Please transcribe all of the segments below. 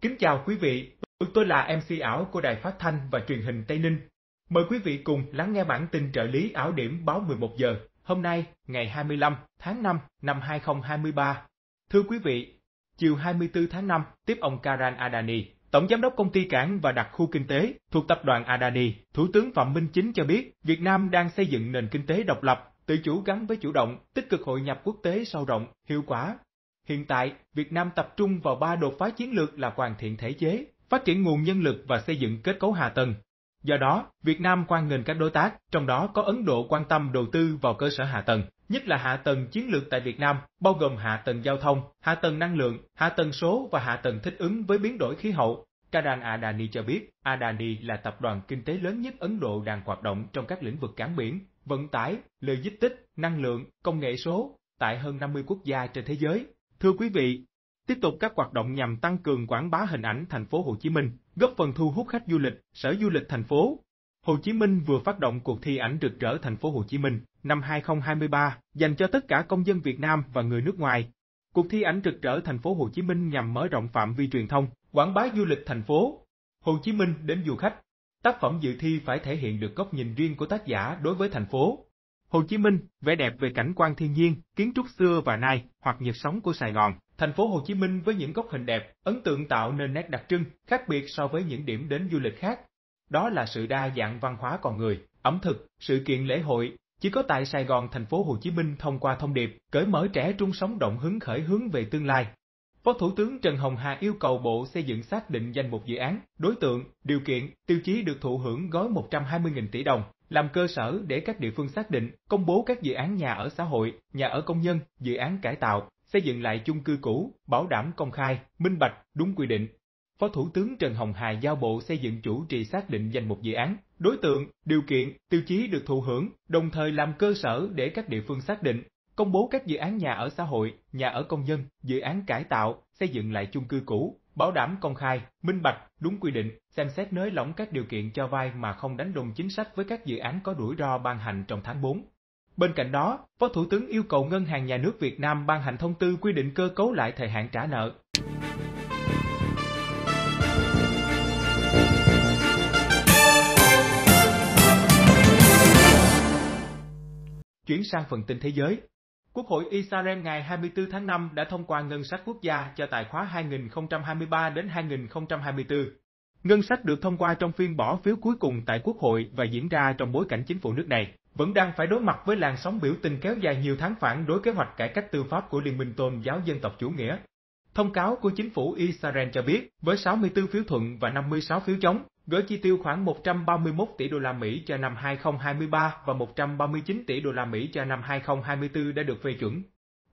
Kính chào quý vị, tôi là MC ảo của Đài Phát Thanh và Truyền hình Tây Ninh. Mời quý vị cùng lắng nghe bản tin trợ lý ảo điểm báo 11 giờ, hôm nay, ngày 25 tháng 5 năm 2023. Thưa quý vị, chiều 24 tháng 5, tiếp ông Karan Adani, Tổng Giám đốc Công ty Cảng và Đặc khu Kinh tế thuộc Tập đoàn Adani, Thủ tướng Phạm Minh Chính cho biết Việt Nam đang xây dựng nền kinh tế độc lập, tự chủ gắn với chủ động, tích cực hội nhập quốc tế sâu rộng, hiệu quả Hiện tại, Việt Nam tập trung vào ba đột phá chiến lược là hoàn thiện thể chế, phát triển nguồn nhân lực và xây dựng kết cấu hạ tầng. Do đó, Việt Nam quan nghênh các đối tác, trong đó có Ấn Độ quan tâm đầu tư vào cơ sở hạ tầng, nhất là hạ tầng chiến lược tại Việt Nam, bao gồm hạ tầng giao thông, hạ tầng năng lượng, hạ tầng số và hạ tầng thích ứng với biến đổi khí hậu. Karan Adani cho biết, Adani là tập đoàn kinh tế lớn nhất Ấn Độ đang hoạt động trong các lĩnh vực cảng biển, vận tải, logistics, năng lượng, công nghệ số tại hơn 50 quốc gia trên thế giới. Thưa quý vị, tiếp tục các hoạt động nhằm tăng cường quảng bá hình ảnh thành phố Hồ Chí Minh, góp phần thu hút khách du lịch, sở du lịch thành phố. Hồ Chí Minh vừa phát động cuộc thi ảnh rực rỡ thành phố Hồ Chí Minh năm 2023 dành cho tất cả công dân Việt Nam và người nước ngoài. Cuộc thi ảnh rực rỡ thành phố Hồ Chí Minh nhằm mở rộng phạm vi truyền thông, quảng bá du lịch thành phố Hồ Chí Minh đến du khách. Tác phẩm dự thi phải thể hiện được góc nhìn riêng của tác giả đối với thành phố, Hồ Chí Minh, vẻ đẹp về cảnh quan thiên nhiên, kiến trúc xưa và nay, hoặc nhịp sống của Sài Gòn. Thành phố Hồ Chí Minh với những góc hình đẹp, ấn tượng tạo nên nét đặc trưng, khác biệt so với những điểm đến du lịch khác. Đó là sự đa dạng văn hóa con người, ẩm thực, sự kiện lễ hội. Chỉ có tại Sài Gòn, thành phố Hồ Chí Minh thông qua thông điệp cởi mở trẻ trung sống động hứng khởi hướng về tương lai. Phó Thủ tướng Trần Hồng Hà yêu cầu Bộ xây dựng xác định danh mục dự án, đối tượng, điều kiện, tiêu chí được thụ hưởng gói 120.000 tỷ đồng, làm cơ sở để các địa phương xác định, công bố các dự án nhà ở xã hội, nhà ở công nhân, dự án cải tạo, xây dựng lại chung cư cũ, bảo đảm công khai, minh bạch, đúng quy định. Phó Thủ tướng Trần Hồng Hà giao Bộ Xây dựng chủ trì xác định danh mục dự án, đối tượng, điều kiện, tiêu chí được thụ hưởng, đồng thời làm cơ sở để các địa phương xác định, công bố các dự án nhà ở xã hội, nhà ở công nhân, dự án cải tạo, xây dựng lại chung cư cũ, bảo đảm công khai, minh bạch, đúng quy định, xem xét nới lỏng các điều kiện cho vay mà không đánh đồng chính sách với các dự án có rủi ro ban hành trong tháng 4. Bên cạnh đó, Phó Thủ tướng yêu cầu Ngân hàng Nhà nước Việt Nam ban hành thông tư quy định cơ cấu lại thời hạn trả nợ. Chuyển sang phần tin thế giới, Quốc hội Israel ngày 24 tháng 5 đã thông qua ngân sách quốc gia cho tài khóa 2023 đến 2024. Ngân sách được thông qua trong phiên bỏ phiếu cuối cùng tại Quốc hội và diễn ra trong bối cảnh chính phủ nước này vẫn đang phải đối mặt với làn sóng biểu tình kéo dài nhiều tháng phản đối kế hoạch cải cách tư pháp của Liên minh Tôn giáo dân tộc chủ nghĩa. Thông cáo của chính phủ Israel cho biết, với 64 phiếu thuận và 56 phiếu chống, gửi chi tiêu khoảng 131 tỷ đô la Mỹ cho năm 2023 và 139 tỷ đô la Mỹ cho năm 2024 đã được phê chuẩn.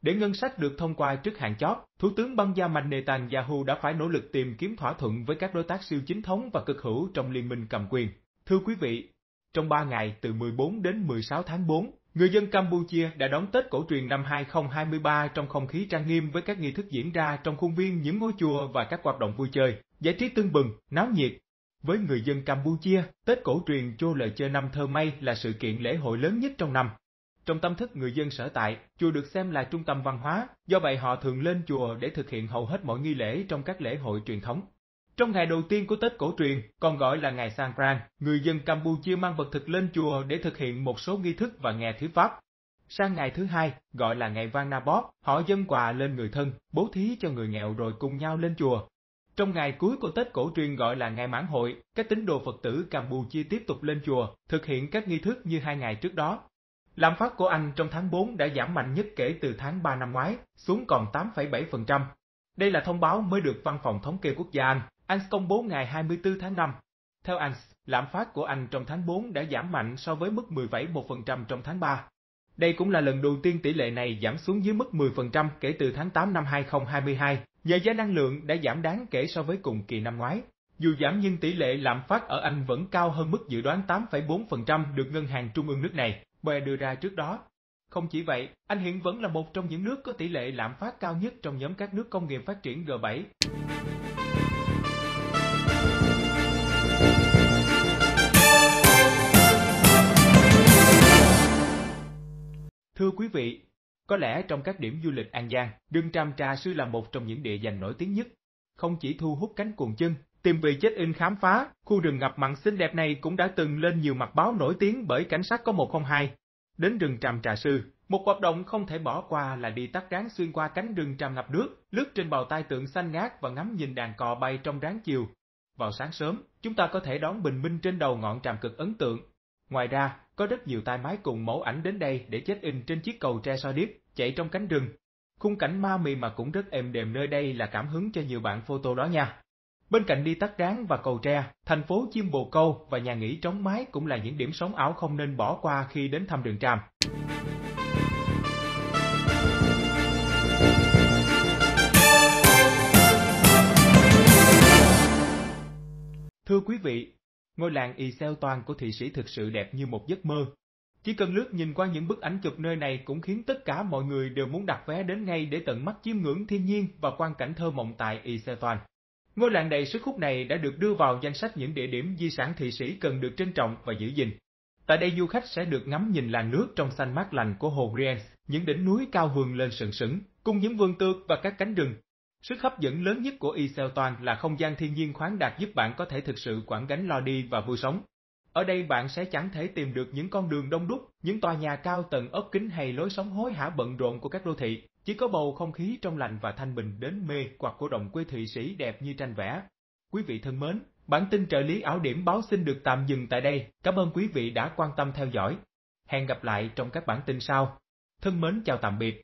Để ngân sách được thông qua trước hạn chót, Thủ tướng băng gia mạnh Netanyahu đã phải nỗ lực tìm kiếm thỏa thuận với các đối tác siêu chính thống và cực hữu trong liên minh cầm quyền. Thưa quý vị, trong 3 ngày từ 14 đến 16 tháng 4, người dân Campuchia đã đón Tết cổ truyền năm 2023 trong không khí trang nghiêm với các nghi thức diễn ra trong khuôn viên những ngôi chùa và các hoạt động vui chơi, giải trí tưng bừng, náo nhiệt. Với người dân Campuchia, Tết cổ truyền Chô Lời Chơi năm Thơ May là sự kiện lễ hội lớn nhất trong năm. Trong tâm thức người dân sở tại, chùa được xem là trung tâm văn hóa, do vậy họ thường lên chùa để thực hiện hầu hết mọi nghi lễ trong các lễ hội truyền thống. Trong ngày đầu tiên của Tết cổ truyền, còn gọi là ngày Sangran, người dân Campuchia mang vật thực lên chùa để thực hiện một số nghi thức và nghe thuyết pháp. Sang ngày thứ hai, gọi là ngày Vang Na Bóp, họ dâng quà lên người thân, bố thí cho người nghèo rồi cùng nhau lên chùa, trong ngày cuối của Tết cổ truyền gọi là ngày mãn hội, các tín đồ Phật tử Campuchia tiếp tục lên chùa, thực hiện các nghi thức như hai ngày trước đó. Lạm phát của Anh trong tháng 4 đã giảm mạnh nhất kể từ tháng 3 năm ngoái, xuống còn 8,7%. Đây là thông báo mới được Văn phòng Thống kê Quốc gia Anh, Anh công bố ngày 24 tháng 5. Theo Anh, lạm phát của Anh trong tháng 4 đã giảm mạnh so với mức 10,1% trong tháng 3. Đây cũng là lần đầu tiên tỷ lệ này giảm xuống dưới mức 10% kể từ tháng 8 năm 2022, nhờ giá năng lượng đã giảm đáng kể so với cùng kỳ năm ngoái. Dù giảm nhưng tỷ lệ lạm phát ở Anh vẫn cao hơn mức dự đoán 8,4% được Ngân hàng Trung ương nước này, BOE đưa ra trước đó. Không chỉ vậy, Anh hiện vẫn là một trong những nước có tỷ lệ lạm phát cao nhất trong nhóm các nước công nghiệp phát triển G7. Thưa quý vị, có lẽ trong các điểm du lịch An Giang, rừng Tràm Trà Sư là một trong những địa danh nổi tiếng nhất. Không chỉ thu hút cánh cuồng chân, tìm vị chết in khám phá, khu rừng ngập mặn xinh đẹp này cũng đã từng lên nhiều mặt báo nổi tiếng bởi cảnh sát có 102. Đến rừng Tràm Trà Sư, một hoạt động không thể bỏ qua là đi tắt ráng xuyên qua cánh rừng tràm ngập nước, lướt trên bào tai tượng xanh ngát và ngắm nhìn đàn cò bay trong ráng chiều. Vào sáng sớm, chúng ta có thể đón bình minh trên đầu ngọn tràm cực ấn tượng, Ngoài ra, có rất nhiều tai mái cùng mẫu ảnh đến đây để chết in trên chiếc cầu tre so điếc, chạy trong cánh rừng. Khung cảnh ma mị mà cũng rất êm đềm nơi đây là cảm hứng cho nhiều bạn photo đó nha. Bên cạnh đi tắt ráng và cầu tre, thành phố Chim Bồ Câu và nhà nghỉ Trống Mái cũng là những điểm sống ảo không nên bỏ qua khi đến thăm đường tràm. Thưa quý vị, Ngôi làng Isel toàn của Thụy Sĩ thực sự đẹp như một giấc mơ. Chỉ cần lướt nhìn qua những bức ảnh chụp nơi này cũng khiến tất cả mọi người đều muốn đặt vé đến ngay để tận mắt chiêm ngưỡng thiên nhiên và quan cảnh thơ mộng tại Isel toàn. Ngôi làng đầy sức hút này đã được đưa vào danh sách những địa điểm di sản Thụy Sĩ cần được trân trọng và giữ gìn. Tại đây du khách sẽ được ngắm nhìn làn nước trong xanh mát lành của hồ Riens, những đỉnh núi cao hường lên sừng sững, cùng những vườn tược và các cánh rừng, Sức hấp dẫn lớn nhất của Isel toàn là không gian thiên nhiên khoáng đạt giúp bạn có thể thực sự quản gánh lo đi và vui sống. Ở đây bạn sẽ chẳng thể tìm được những con đường đông đúc, những tòa nhà cao tầng ốp kính hay lối sống hối hả bận rộn của các đô thị, chỉ có bầu không khí trong lành và thanh bình đến mê hoặc của đồng quê Thụy Sĩ đẹp như tranh vẽ. Quý vị thân mến, bản tin trợ lý ảo điểm báo xin được tạm dừng tại đây. Cảm ơn quý vị đã quan tâm theo dõi. Hẹn gặp lại trong các bản tin sau. Thân mến chào tạm biệt.